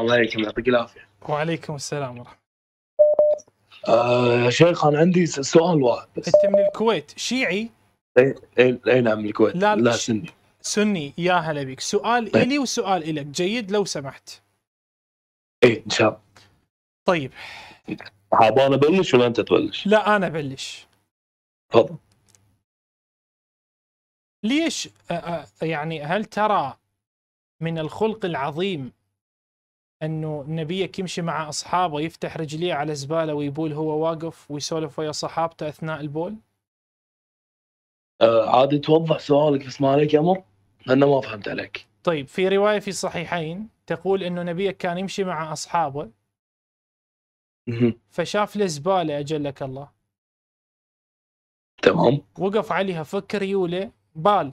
الله عليكم يعطيك العافيه وعليكم السلام ورحمه آه شيخ انا عندي سؤال واحد بس انت من الكويت شيعي؟ اي اي نعم من الكويت لا, لا سني سني يا هلا بك سؤال إيه. الي وسؤال الك جيد لو سمحت اي ان شاء الله طيب حاب انا ابلش ولا انت تبلش؟ لا انا ابلش تفضل ليش آه، آه، يعني هل ترى من الخلق العظيم انه نبيك يمشي مع اصحابه يفتح رجليه على زباله ويبول هو واقف ويسولف ويا صحابته اثناء البول؟ آه عادي توضح سؤالك بس ما عليك امر لانه ما فهمت عليك. طيب في روايه في الصحيحين تقول انه نبيك كان يمشي مع اصحابه فشاف له زباله اجلك الله. تمام. وقف عليها فك ريوله إيه؟ بال.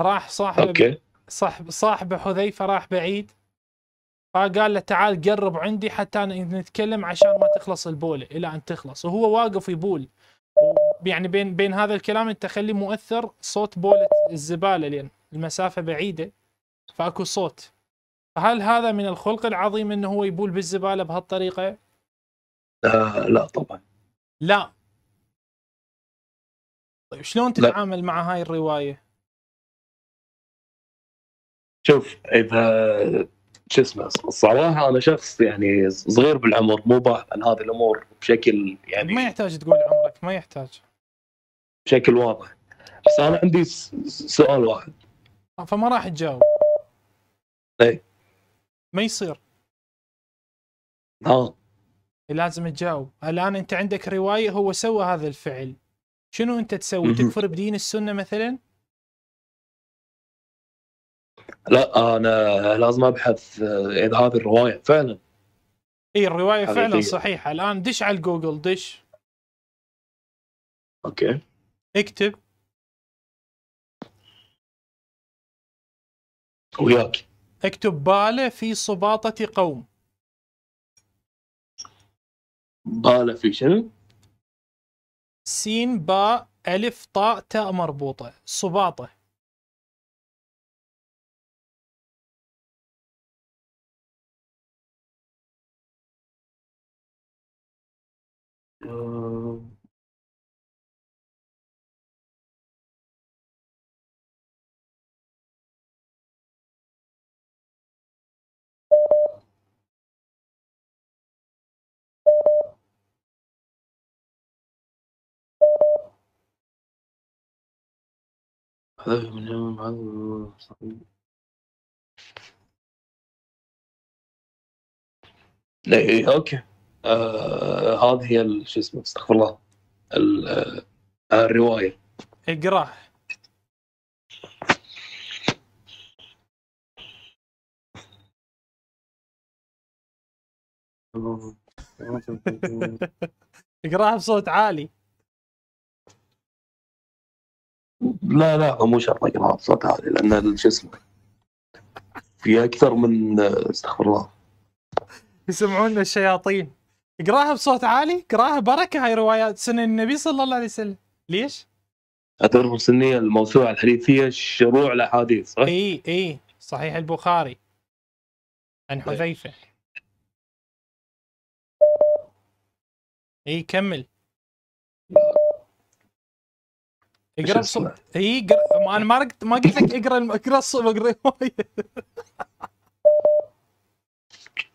راح صاحب أوكي. صاحب صاحب حذيفه راح بعيد فقال له تعال قرب عندي حتى نتكلم عشان ما تخلص البوله الى ان تخلص وهو واقف يبول يعني بين بين هذا الكلام انت خلي مؤثر صوت بوله الزباله لان المسافه بعيده فاكو صوت هل هذا من الخلق العظيم انه هو يبول بالزباله بهالطريقه؟ آه لا طبعا لا طيب شلون تتعامل لا. مع هاي الروايه؟ شوف اذا شو اسمه الصراحه انا شخص يعني صغير بالعمر مو باحث عن هذه الامور بشكل يعني ما يحتاج تقول عمرك ما يحتاج بشكل واضح بس انا عندي سؤال واحد فما راح تجاوب اي ما يصير ها لازم تجاوب الان انت عندك روايه هو سوى هذا الفعل شنو انت تسوي تكفر بدين السنه مثلا لا انا لازم ابحث آه، اذا هذه الروايه فعلا اي الروايه حقيقية. فعلا صحيحه الان دش على جوجل دش اوكي اكتب وياك اكتب باله في صباطة قوم باله في شنو؟ سين باء ألف طاء تاء مربوطة سباطة حذف لا إيه. اوكي آه هذه هي شو اسمه استغفر الله آه، الروايه اقرا اقراها بصوت عالي لا لا مو شرط اقراها بصوت عالي لان شو اسمه في اكثر من استغفر الله يسمعون الشياطين اقراها بصوت عالي اقراها بركه هاي روايات سنن النبي صلى الله عليه وسلم ليش؟ اعتبرها سنية الموسوعه الحديثيه شروع الاحاديث صح؟ اي اي صحيح البخاري عن طيب. حذيفه اي كمل اقرا الصبح اي اقرا انا ما قلت ما قلت لك اقرا اقرا الصوت اقرا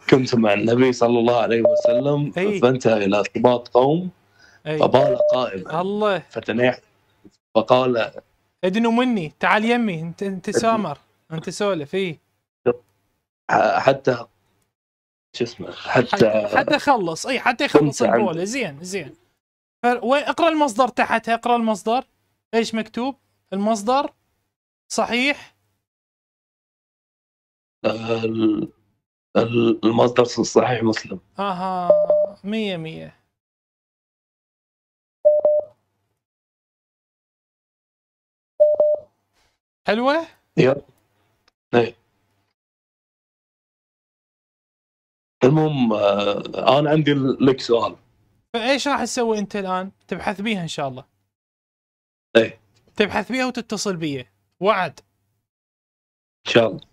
كنت مع النبي صلى الله عليه وسلم فانتهى الى ارتباط قوم فبال قائما الله فتنيح فقال ادنوا مني تعال يمي انت انت سامر انت سولف اي حتى شو اسمه حتى حتى خلص اي حتى يخلص زين زين وين اقرا المصدر تحتها اقرا المصدر ايش مكتوب المصدر صحيح المصدر صحيح مسلم اها مية مية حلوة؟ يب ايه المهم آه، انا عندي لك سؤال فايش راح تسوي انت الان؟ تبحث بيها ان شاء الله ايه تبحث بيه وتتصل بيه وعد ان شاء الله